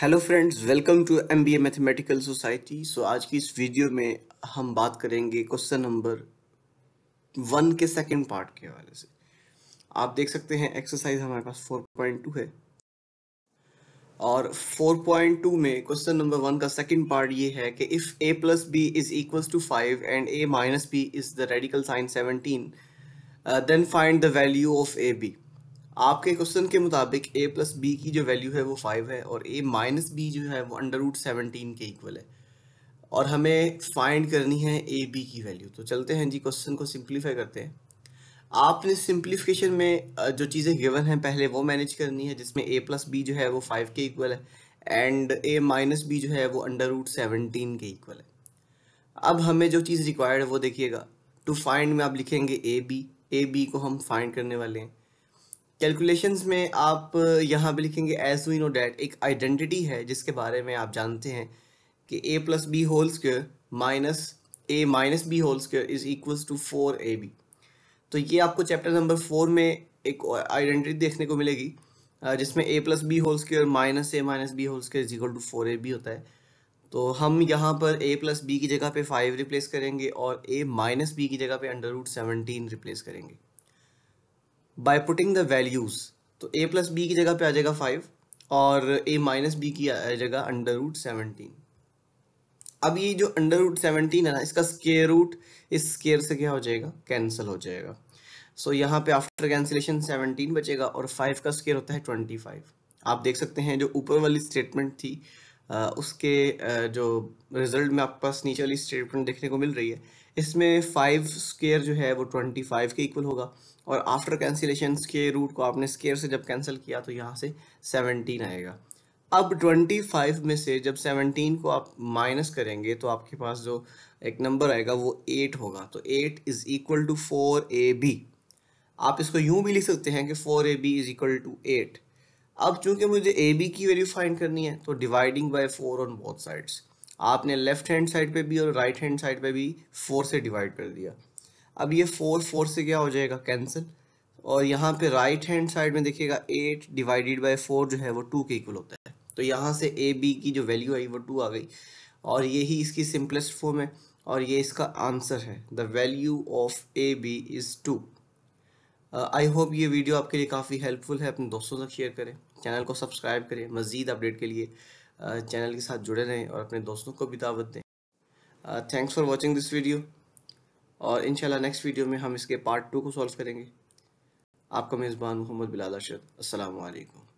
hello friends welcome to M B A mathematical society so आज की इस video में हम बात करेंगे क्वेश्चन नंबर वन के सेकंड पार्ट के हवाले से आप देख सकते हैं एक्सरसाइज हमारे पास 4.2 है और 4.2 में क्वेश्चन नंबर वन का सेकंड पार्ट ये है कि if A plus B is equal to five and A minus B is the radical sign seventeen then find the value of A B आपके क्वेश्चन के मुताबिक ए प्लस बी की जो value है वो फाइव है और ए माइनस बी जो है वो अंडर रूट सेवनटीन के इक्वल है और हमें फाइंड करनी है ए बी की वैल्यू तो चलते हैं जी क्वेश्चन को सिंप्लीफाई करते हैं आपने सिंप्लीफिकेशन में जो चीज़ें गिवन हैं पहले वो मैनेज करनी है जिसमें ए प्लस बी जो है वो फाइव के इक्वल है एंड ए माइनस बी जो है वो अंडर रूट सेवनटीन के इक्वल है अब हमें जो चीज़ रिक्वायर्ड है वो देखिएगा टू फाइंड में आप लिखेंगे ए बी ए बी को हम फाइंड करने वाले हैं कैलकुलेशंस में आप यहाँ पे लिखेंगे एज वी नो डैट एक आइडेंटिटी है जिसके बारे में आप जानते हैं कि A plus B whole square minus A minus B whole square is equal to four A B तो ये आपको चैप्टर नंबर फोर में एक आइडेंटिटी देखने को मिलेगी जिसमें A plus B whole square minus A minus B whole square is equal to four A B होता है तो हम यहाँ पर ए प्लस बी की जगह पे फाइव रिप्लेस करेंगे और ए माइनस बी की जगह पे अंडर रूट सेवनटीन रिप्लेस करेंगे बाय पुटिंग द वैल्यूज़ तो ए प्लस बी की जगह पे आ जाएगा फाइव और ए माइनस बी की आ जाएगा अंडर रूट सेवनटीन अब ये जो अंडर रूट सेवनटीन है ना इसका स्केयर रूट इस स्केयर से क्या हो जाएगा कैंसिल हो जाएगा सो so, यहाँ पे आफ्टर कैंसिलेशन सेवनटीन बचेगा और फाइव का स्केयर होता है ट्वेंटी फाइव आप देख सकते हैं जो ऊपर वाली स्टेटमेंट थी उसके जो रिजल्ट में आपके पास नीचे वाली स्टेटमेंट देखने को मिल रही है इसमें फाइव स्केयर जो है वो ट्वेंटी फाइव के इक्वल होगा और आफ्टर कैंसिलेशन के रूट को आपने स्केयर से जब कैंसिल किया तो यहाँ से सेवनटीन आएगा अब ट्वेंटी फाइव में से जब सेवनटीन को आप माइनस करेंगे तो आपके पास जो एक नंबर आएगा वो एट होगा तो eight is equal to four A B आप इसको यूँ भी लिख सकते हैं कि four A B is equal to eight अब चूंकि मुझे ए बी की वैल्यू फाइंड करनी है तो dividing by four on both sides आपने लेफ्ट हैंड साइड पे भी और राइट हैंड साइड पे भी फोर से डिवाइड कर दिया अब ये फोर फोर से क्या हो जाएगा कैंसिल और यहाँ पे राइट हैंड साइड में देखिएगा एट डिवाइडेड बाय फोर जो है वो टू के इक्वल होता है तो यहाँ से ए बी की जो वैल्यू आई वो टू आ गई और यही इसकी सिंपलेस्ट फॉर्म है और ये इसका आंसर है the value of A B is two I hope ये वीडियो आपके लिए काफ़ी हेल्पफुल है अपने दोस्तों तक शेयर करें चैनल को सब्सक्राइब करें मज़ीद अपडेट के लिए चैनल के साथ जुड़े रहें और अपने दोस्तों को भी दावत दें thanks for watching this video और इंशाल्लाह नेक्स्ट वीडियो में हम इसके पार्ट टू को सॉल्व करेंगे आपका मेज़बान मोहम्मद बिलाल अरशद असलकम